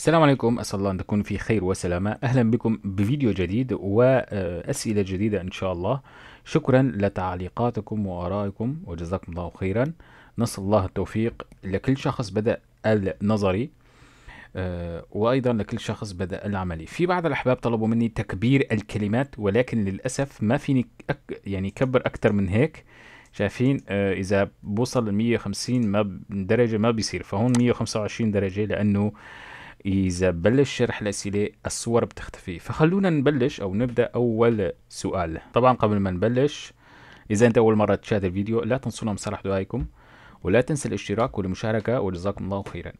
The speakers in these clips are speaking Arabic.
السلام عليكم اسال الله ان تكونوا في خير وسلامه اهلا بكم بفيديو جديد واسئله جديده ان شاء الله شكرا لتعليقاتكم وارائكم وجزاكم الله خيرا نسال الله التوفيق لكل شخص بدا النظري آه، وايضا لكل شخص بدا العملي في بعض الاحباب طلبوا مني تكبير الكلمات ولكن للاسف ما فيني أك يعني كبر اكثر من هيك شايفين آه، اذا بوصل ل 150 ما درجه ما بيصير فهون 125 درجه لانه إذا بلش شرح الأسئلة الصور بتختفي فخلونا نبلش أو نبدأ أول سؤال طبعا قبل ما نبلش إذا أنت أول مرة تشاهد الفيديو لا تنسونا مصالح دعائكم ولا تنسى الاشتراك والمشاركة وجزاكم الله خيرا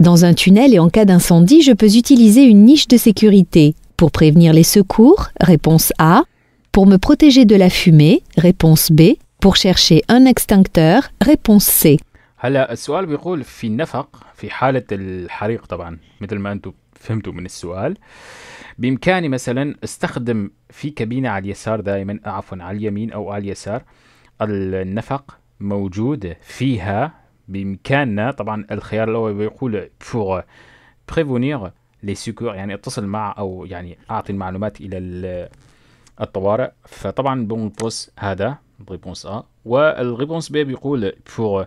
Dans un tunnel et en cas d'incendie, je peux utiliser une niche de sécurité. Pour prévenir les secours, réponse A. Pour me protéger de la fumée, réponse B. Pour chercher un extincteur, réponse C. هلا السؤال بيقول في النفق في حالة الحريق طبعا مثل ما انتم فهمتوا من السؤال بإمكاني مثلا استخدم في كابينة على اليسار دائما عفوا على اليمين أو على اليسار النفق موجودة فيها بإمكاننا طبعا الخيار الأول بيقول pour بريفونيغ لي secours يعني اتصل مع أو يعني أعطي المعلومات إلى الطوارئ فطبعا بنقص هذا ريبونس ا والريبونس بي بيقول pour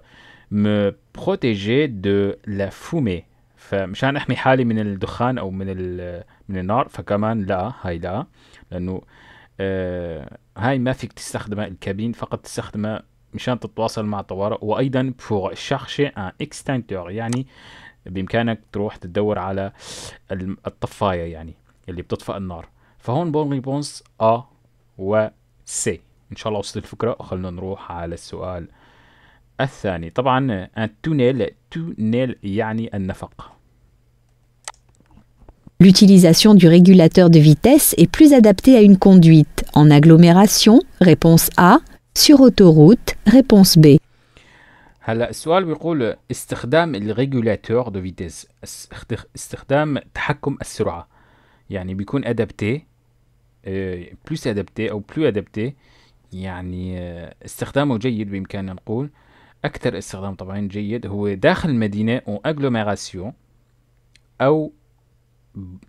me protéger de la fumée فمشان احمي حالي من الدخان او من ال من النار فكمان لا هاي لا لانه آه هاي ما فيك تستخدمها الكابين فقط تستخدمها مشان تتواصل مع الطوارئ وايضا بور شارشي ان اكستنتور يعني بامكانك تروح تدور على الطفايه يعني اللي بتطفئ النار فهون بون ريبونس ا و سي ان شاء الله وصلت الفكره وخلنا نروح على السؤال الثاني طبعا التونيل تونيل يعني النفق L'utilisation du régulateur de vitesse est plus adaptée à une conduite en agglomération, réponse A, sur autoroute, réponse B. هلا السؤال بيقول استخدام الريجولاتور دو فيتيز استخدام تحكم السرعه يعني بيكون ادابتي بلوس ادابتي او بلو ادابتي يعني استخدامه جيد بامكاننا نقول أكثر استخدام طبعا جيد هو داخل المدينة أو أغلوميراسيون أو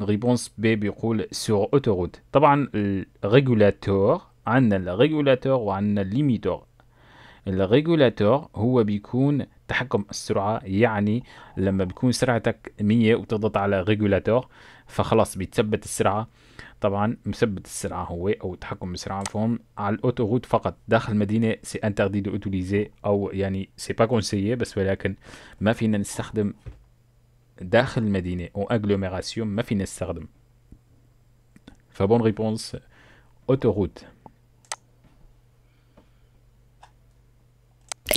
ريبونس بي بيقول سور أوتوروت طبعا الريجولاتور عندنا الريجولاتور وعندنا الليميتور الريجولاتور هو بيكون تحكم السرعة يعني لما بيكون سرعتك 100 وتضغط على ريجولاتور فخلاص بيتثبت السرعة طبعا مثبت السرعه هو او التحكم بالسرعه فهم على الاوتوروت فقط داخل المدينه سي انتردي دو اوتيليزي او يعني سي با كونسيي بس ولكن ما فينا نستخدم داخل المدينه او اغلوميراسيون ما فينا نستخدم فبون ريبونس autoroute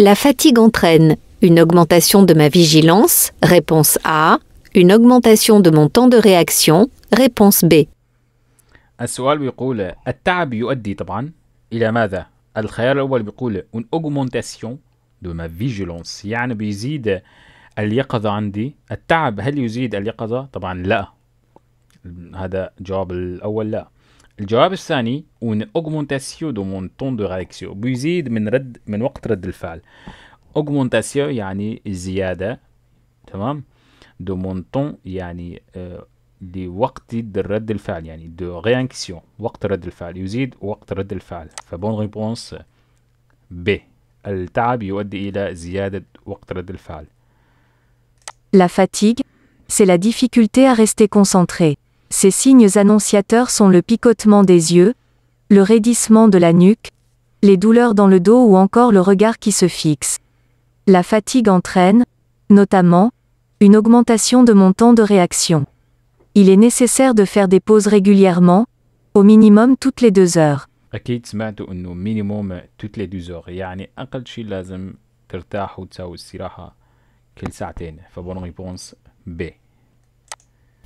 La fatigue entraîne une augmentation de ma vigilance, réponse A, une augmentation de mon temps de réaction, réponse B. السؤال بيقول التعب يؤدي طبعا إلى ماذا؟ الخيار الأول بيقول اون اوغمونتاسيون دو ما فيجيلونس يعني بيزيد اليقظة عندي التعب هل يزيد اليقظة؟ طبعا لا هذا الجواب الأول لا الجواب الثاني اون اوغمونتاسيون دو مون طون دو ريكسيو بيزيد من رد من وقت رد الفعل اوغمونتاسيون يعني زيادة تمام دو مون طون يعني آه، La fatigue, c'est la difficulté à rester concentré. Ces signes annonciateurs sont le picotement des yeux, le raidissement de la nuque, les douleurs dans le dos ou encore le regard qui se fixe. La fatigue entraîne, notamment, une augmentation de mon temps de réaction il est nécessaire de faire des pauses régulièrement, au minimum toutes les deux heures. minimum toutes les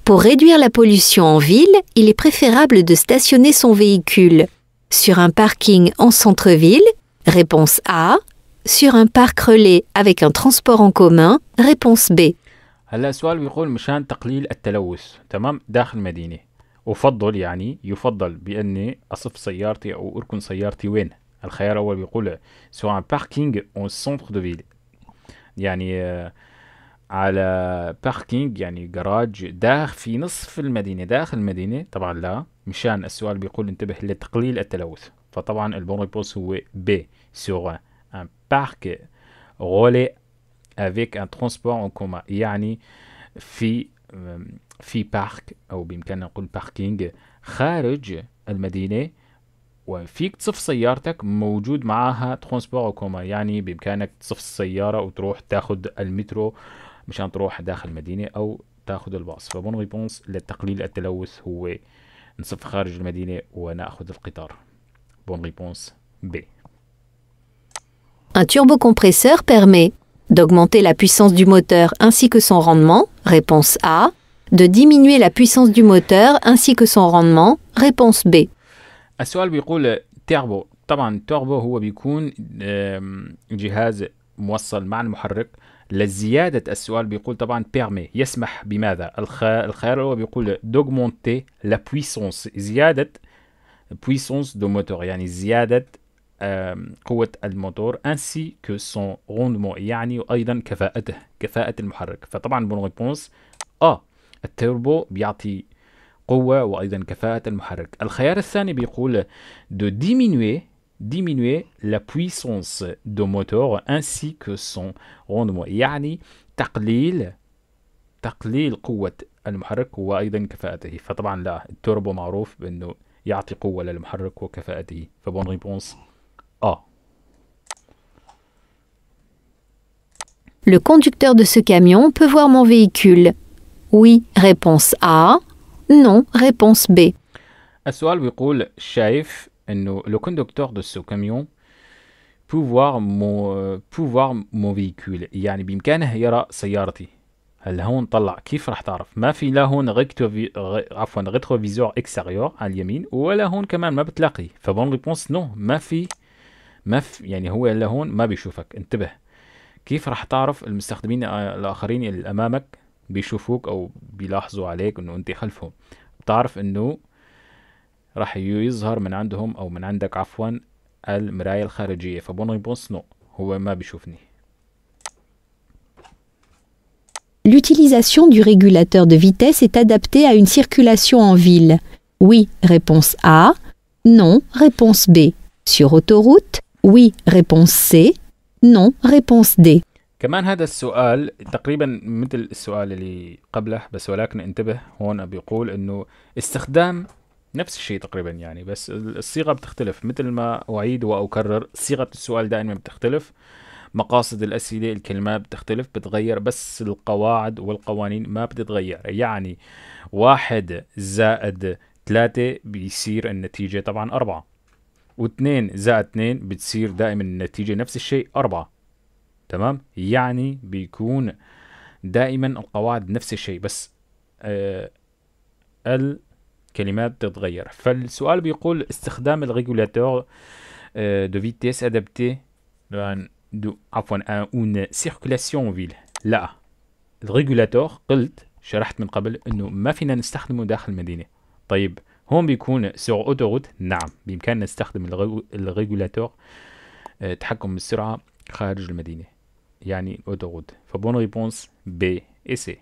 Pour réduire la pollution en ville, il est préférable de stationner son véhicule sur un parking en centre-ville, réponse A, sur un parc relais avec un transport en commun, réponse B. هلا السؤال بيقول مشان تقليل التلوث تمام داخل المدينة أفضل يعني يفضل بأني أصف سيارتي أو أركن سيارتي وين الخيار الأول بيقول سواء باركينج أو سنتر دو فيل يعني آه، على باركينج يعني جراج داخل في نصف المدينة داخل المدينة طبعا لا مشان السؤال بيقول انتبه لتقليل التلوث فطبعا البون ريبوس هو ب سوغ ان بارك غولي افيك ان ترونسبور اون كومان يعني في في بارك او بامكاننا نقول باركينغ خارج المدينه وفيك تصف سيارتك موجود معاها ترونسبور كوما يعني بامكانك تصف السياره وتروح تاخذ المترو مشان تروح داخل المدينه او تاخذ الباص فبون ريبونس لتقليل التلوث هو نصف خارج المدينه وناخذ القطار بون ريبونس ان Un turbocompresseur permet D'augmenter la puissance du moteur ainsi que son rendement Réponse A. De diminuer la puissance du moteur ainsi que son rendement Réponse B. السؤال بيقول تيربو طبعا التوربو هو بيكون جهاز موصل مع المحرك لزيادة السؤال بيقول طبعا بيرمي يسمح بماذا الخيار هو بيقول دوغمونتي لا بويسونس زيادة بويسونس دو موتور يعني زيادة قوة الموتور انسي كو سون روندمون يعني وايضا كفاءته كفاءة المحرك فطبعا بون ريبونس اه التوربو بيعطي قوة وايضا كفاءة المحرك الخيار الثاني بيقول دو ديمينوي diminuer la puissance دو moteur ainsi que son rendement يعني تقليل تقليل قوة المحرك وأيضا كفاءته فطبعا لا التوربو معروف بأنه يعطي قوة للمحرك وكفاءته فبون ريبونس Oh. Le conducteur de ce camion peut voir mon véhicule. Oui, réponse A. Non, réponse B. السؤال بيقول شايف انه لو كوندكتور دو سو كاميون بوفوار مو بوفوار مو فيكول يعني بامكانه يرى سيارتي هل هون طلع كيف راح تعرف ما في لا هون ريكتوفي عفوا ريترو ريتروفيزور اكستيريور على اليمين ولا هون كمان ما بتلاقي فبون ريبونس نو ما في ما في يعني هو الا هون ما بيشوفك انتبه كيف راح تعرف المستخدمين آه، الاخرين اللي امامك بيشوفوك او بيلاحظوا عليك انه انت خلفهم بتعرف انه راح يظهر من عندهم او من عندك عفوا المراية الخارجية فبون ريبونس نو هو ما بيشوفني L'utilisation du régulateur de vitesse est adaptée à une circulation en ville. Oui, réponse A. Non, réponse B. Sur autoroute, Oui, réponse C. Non, réponse D. كمان هذا السؤال تقريبا مثل السؤال اللي قبله بس ولكن انتبه هون بيقول انه استخدام نفس الشيء تقريبا يعني بس الصيغه بتختلف مثل ما اعيد واكرر صيغه السؤال دائما بتختلف مقاصد الاسئله الكلمات بتختلف بتغير بس القواعد والقوانين ما بتتغير يعني واحد زائد ثلاثة بيصير النتيجة طبعا أربعة و2 زائد 2 بتصير دائما النتيجة نفس الشيء 4 تمام يعني بيكون دائما القواعد نفس الشيء بس آه الكلمات تتغير فالسؤال بيقول استخدام الريجولاتور دو فيتيس ادابتي دو عفوا اون سيركولاسيون فيل لا الريجولاتور قلت شرحت من قبل انه ما فينا نستخدمه داخل المدينه طيب هون بيكون اوتوروت نعم نستخدم الريجولاتور تحكم خارج يعني فبون réponse B et C.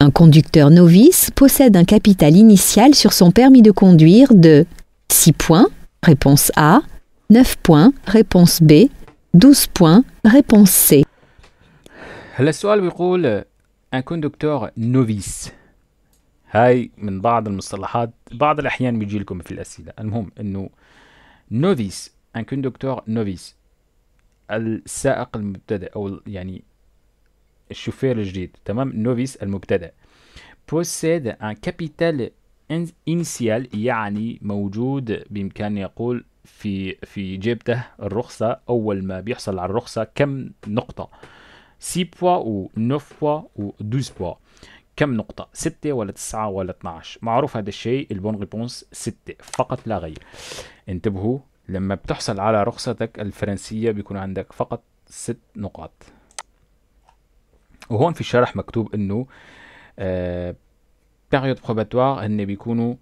Un conducteur novice possède un capital initial sur son permis de conduire de 6 points, réponse A, 9 points, réponse B, 12 points, réponse C. La question بيقول euh, un conducteur novice هاي من بعض المصطلحات بعض الأحيان بيجي لكم في الأسئلة المهم أنه نوفيس أن كوندكتور نوفيس السائق المبتدئ أو يعني الشوفير الجديد تمام نوفيس المبتدئ بوسيد أن كابيتال انيسيال يعني موجود بامكان يقول في في جيبته الرخصة أول ما بيحصل على الرخصة كم نقطة 6 بوا و 9 بوا و 12 بوا كم نقطة؟ ستة ولا تسعة ولا 12 معروف هذا الشيء البون ريبونس ستة فقط لا غير انتبهوا لما بتحصل على رخصتك الفرنسية بيكون عندك فقط ست نقاط وهون في الشرح مكتوب انه بيريود بروباتوار هن بيكونوا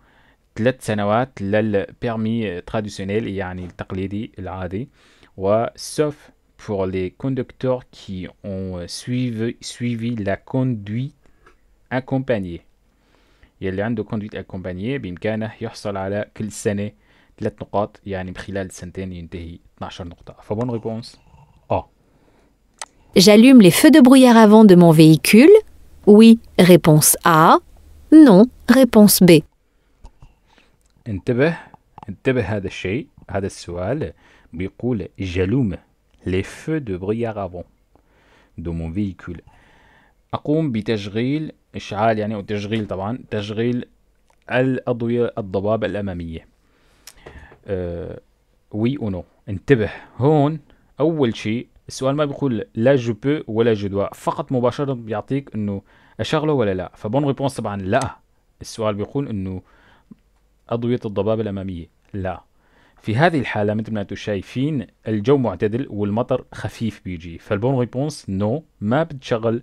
ثلاث سنوات للبيرمي تراديسيونيل يعني التقليدي العادي و سوف pour les conducteurs qui ont suivi, suivi la conduite accompagné يلي عنده conduite accompagnée بإمكانه يحصل على كل سنة ثلاث نقاط يعني بخلال سنتين ينتهي 12 نقطة فبون réponse A J'allume les feux de brouillard avant de mon véhicule Oui, réponse A Non, réponse B انتبه انتبه هذا الشيء هذا السؤال بيقول جلوم les feux de brouillard avant de mon véhicule أقوم بتشغيل اشعال يعني وتشغيل طبعا تشغيل الاضويه الضباب الاماميه أه وي اونو انتبه هون اول شيء السؤال ما بيقول لا جو بو ولا جو دوا فقط مباشره بيعطيك انه اشغله ولا لا فبون ريبونس طبعا لا السؤال بيقول انه اضويه الضباب الاماميه لا في هذه الحالة مثل ما انتم شايفين الجو معتدل والمطر خفيف بيجي فالبون ريبونس نو ما بتشغل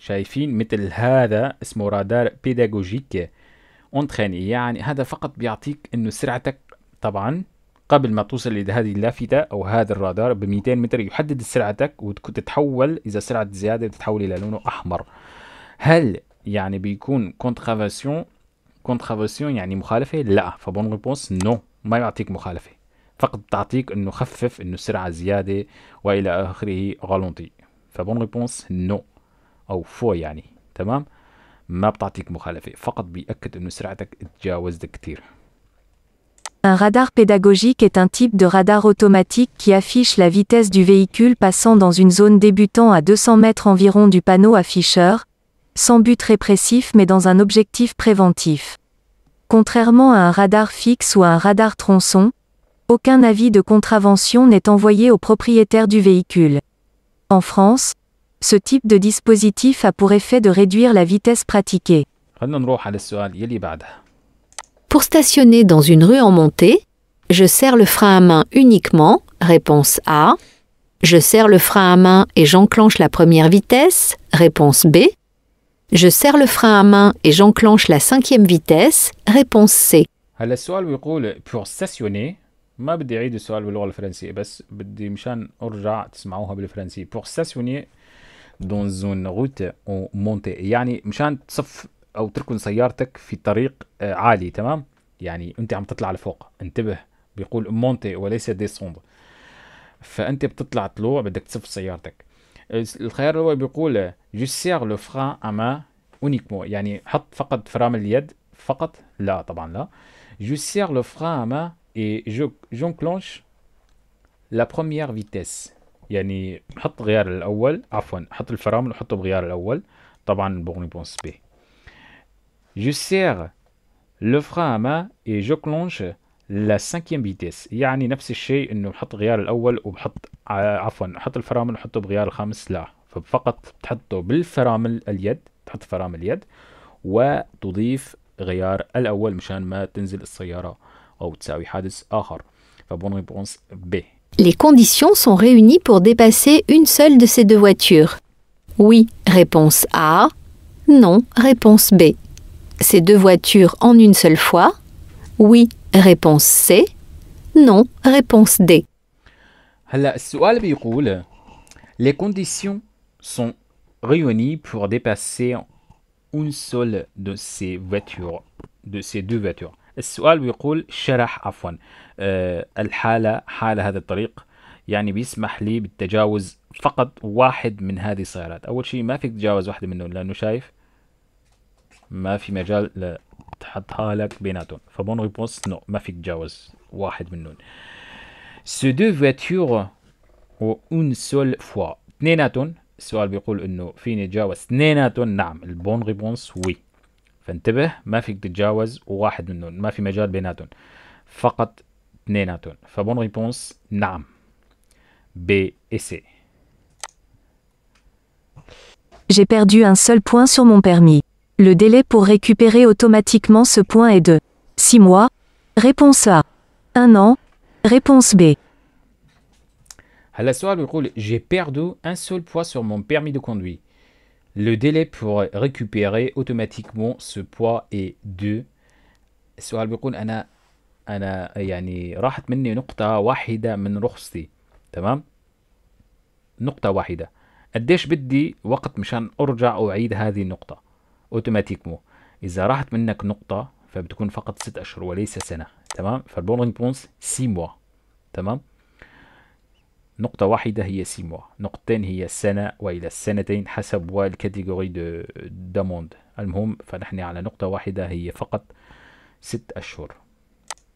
شايفين مثل هذا اسمه رادار بيداغوجيك اونتريني يعني هذا فقط بيعطيك انه سرعتك طبعا قبل ما توصل لهذه اللافتة أو هذا الرادار ب 200 متر يحدد سرعتك وتتحول إذا سرعة زيادة تتحول إلى لونه أحمر هل يعني بيكون كونترافاسيون كونترافاسيون يعني مخالفة؟ لا فبون ريبونس نو ما يعطيك مخالفة فقط تعطيك انه خفف انه سرعة زيادة والى اخره غالونتي فبون ريبونس نو Un radar pédagogique est un type de radar automatique qui affiche la vitesse du véhicule passant dans une zone débutant à 200 mètres environ du panneau afficheur, sans but répressif mais dans un objectif préventif. Contrairement à un radar fixe ou à un radar tronçon, aucun avis de contravention n'est envoyé au propriétaire du véhicule. En France, ce type de dispositif a pour effet de réduire la vitesse pratiquée. Pour stationner dans une rue en montée, je serre le frein à main uniquement, réponse A. Je serre le frein à main et j'enclenche la première vitesse, réponse B. Je serre le frein à main et j'enclenche la cinquième vitesse, réponse C. pour stationner, ما بدي السؤال بس بدي مشان ارجع تسمعوها Pour stationner, دون زون روت اون مونتي يعني مشان تصف او تركن سيارتك في طريق آه، عالي تمام يعني انت عم تطلع لفوق انتبه بيقول مونتي وليس ديسوند فانت بتطلع طلوع بدك تصف سيارتك الخيار الاول بيقول جو سيغ لو فرا اما اونيكمو يعني حط فقط فرام اليد فقط لا طبعا لا جو سيغ لو فرا اما جو جونكلونش لا بروميير فيتيس يعني حط غيار الاول عفوا حط الفرامل وحطه بغيار الاول طبعا بون ريبونس بي جو سير لو فراما اي جو كلونش لا سانكيام فيتيس يعني نفس الشيء انه بحط غيار الاول وبحط عفوا حط الفرامل وحطه بغيار الخامس لا فقط تحطه بالفرامل اليد تحط فرامل اليد وتضيف غيار الاول مشان ما تنزل السياره او تساوي حادث اخر فبون ريبونس بي Les conditions sont réunies pour dépasser une seule de ces deux voitures. Oui, réponse A. Non, réponse B. Ces deux voitures en une seule fois. Oui, réponse C. Non, réponse D. les conditions sont réunies pour dépasser une seule de ces voitures, de ces deux voitures. السؤال بيقول شرح عفوا أه الحالة حالة هذا الطريق يعني بيسمح لي بالتجاوز فقط واحد من هذه السيارات أول شيء ما فيك تتجاوز واحدة منهم لأنه شايف ما في مجال تحطها لك بيناتهم فبون ريبونس نو ما فيك تتجاوز واحد منهم سو دو فواتور و اون سول فوا اثنيناتهم السؤال بيقول انه فيني اتجاوز اثنيناتهم نعم البون ريبونس وي فانتبه ما فيك تتجاوز واحد منهم ما في مجال بيناتهم فقط اثنيناتهم فبون ريبونس نعم B et C. J'ai perdu un seul point sur mon permis. Le délai pour récupérer automatiquement ce point est de 6 mois. Réponse A. 1 an. Réponse B. هلا السؤال بيقول j'ai perdu un seul point sur mon permis de conduire. Le délai pour récupérer automatiquement ce poids est de. السؤال بيقول أنا أنا يعني راحت مني نقطة واحدة من رخصتي تمام نقطة واحدة قديش بدي وقت مشان أرجع اعيد هذه النقطة أوتوماتيكمو إذا راحت منك نقطة فبتكون فقط ست أشهر وليس سنة تمام فالبون ريبونس سي موا تمام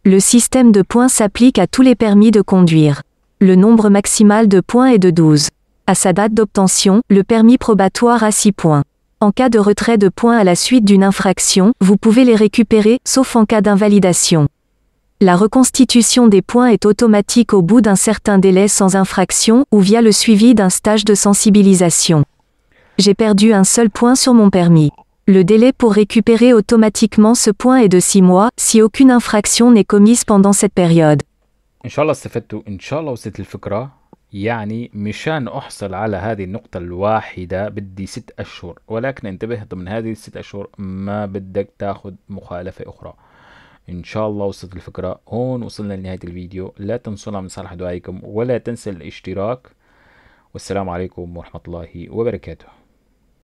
Le système de points s'applique à tous les permis de conduire. Le nombre maximal de points est de 12. À sa date d'obtention, le permis probatoire a 6 points. En cas de retrait de points à la suite d'une infraction, vous pouvez les récupérer, sauf en cas d'invalidation. La reconstitution des points est automatique au bout d'un certain délai sans infraction ou via le suivi d'un stage de sensibilisation. J'ai perdu un seul point sur mon permis. Le délai pour récupérer automatiquement ce point est de 6 mois si aucune infraction n'est commise pendant cette période. ان شاء الله وصلت الفكره هون وصلنا لنهايه الفيديو لا تنسونا من صالح دعائكم ولا تنسى الاشتراك والسلام عليكم ورحمه الله وبركاته